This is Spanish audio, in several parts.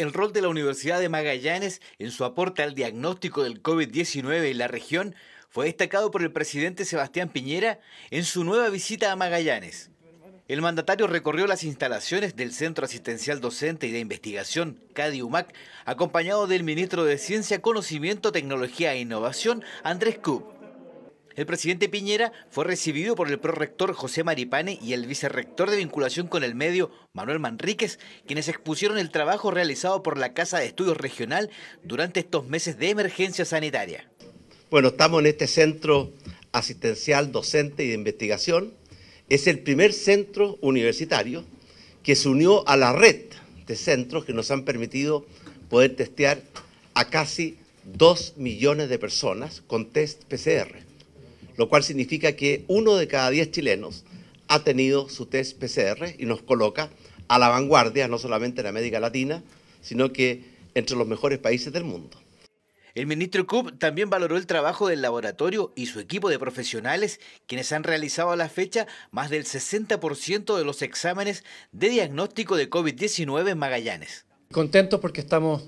El rol de la Universidad de Magallanes en su aporte al diagnóstico del COVID-19 en la región fue destacado por el presidente Sebastián Piñera en su nueva visita a Magallanes. El mandatario recorrió las instalaciones del Centro Asistencial Docente y de Investigación, CADIUMAC, acompañado del ministro de Ciencia, Conocimiento, Tecnología e Innovación, Andrés Kub. El presidente Piñera fue recibido por el prorector José Maripane y el vicerrector de vinculación con el medio, Manuel Manríquez, quienes expusieron el trabajo realizado por la Casa de Estudios Regional durante estos meses de emergencia sanitaria. Bueno, estamos en este centro asistencial, docente y de investigación. Es el primer centro universitario que se unió a la red de centros que nos han permitido poder testear a casi 2 millones de personas con test PCR lo cual significa que uno de cada diez chilenos ha tenido su test PCR y nos coloca a la vanguardia, no solamente en América Latina, sino que entre los mejores países del mundo. El ministro cub también valoró el trabajo del laboratorio y su equipo de profesionales, quienes han realizado a la fecha más del 60% de los exámenes de diagnóstico de COVID-19 en Magallanes. Contentos porque estamos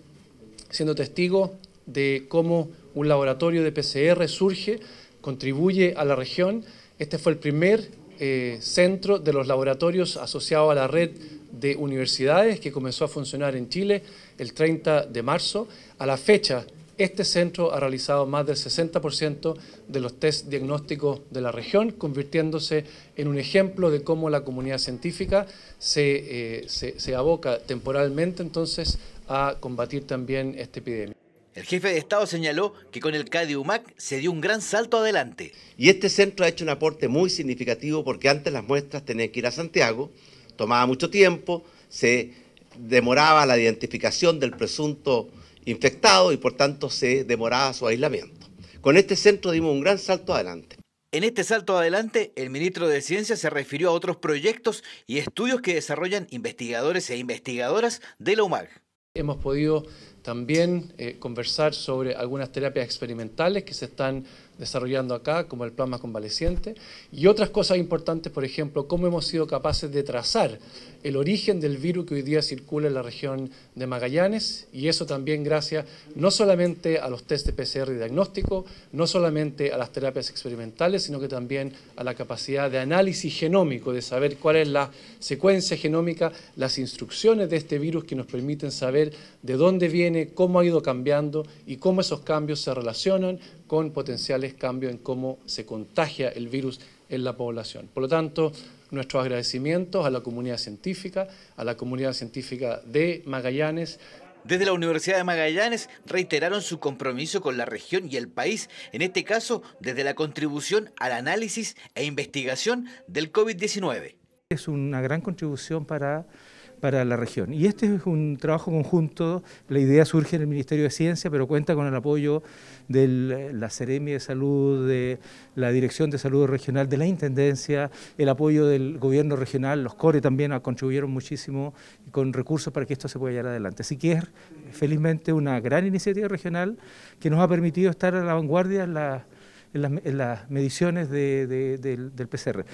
siendo testigos de cómo un laboratorio de PCR surge contribuye a la región. Este fue el primer eh, centro de los laboratorios asociado a la red de universidades que comenzó a funcionar en Chile el 30 de marzo. A la fecha, este centro ha realizado más del 60% de los test diagnósticos de la región, convirtiéndose en un ejemplo de cómo la comunidad científica se, eh, se aboca temporalmente entonces a combatir también esta epidemia. El jefe de Estado señaló que con el CADIUMAC se dio un gran salto adelante. Y este centro ha hecho un aporte muy significativo porque antes las muestras tenían que ir a Santiago, tomaba mucho tiempo, se demoraba la identificación del presunto infectado y por tanto se demoraba su aislamiento. Con este centro dimos un gran salto adelante. En este salto adelante, el ministro de Ciencia se refirió a otros proyectos y estudios que desarrollan investigadores e investigadoras de la UMAC. Hemos podido también eh, conversar sobre algunas terapias experimentales que se están desarrollando acá, como el plasma convaleciente, y otras cosas importantes, por ejemplo, cómo hemos sido capaces de trazar el origen del virus que hoy día circula en la región de Magallanes, y eso también gracias no solamente a los test de PCR y diagnóstico, no solamente a las terapias experimentales, sino que también a la capacidad de análisis genómico, de saber cuál es la secuencia genómica, las instrucciones de este virus que nos permiten saber de dónde viene cómo ha ido cambiando y cómo esos cambios se relacionan con potenciales cambios en cómo se contagia el virus en la población. Por lo tanto, nuestros agradecimientos a la comunidad científica, a la comunidad científica de Magallanes, desde la Universidad de Magallanes reiteraron su compromiso con la región y el país, en este caso desde la contribución al análisis e investigación del COVID-19. Es una gran contribución para para la región. Y este es un trabajo conjunto, la idea surge en el Ministerio de Ciencia, pero cuenta con el apoyo de la Seremi de Salud, de la Dirección de Salud Regional, de la Intendencia, el apoyo del gobierno regional, los CORE también contribuyeron muchísimo con recursos para que esto se pueda llevar adelante. Así que es felizmente una gran iniciativa regional que nos ha permitido estar a la vanguardia en las, mediciones del, PCR.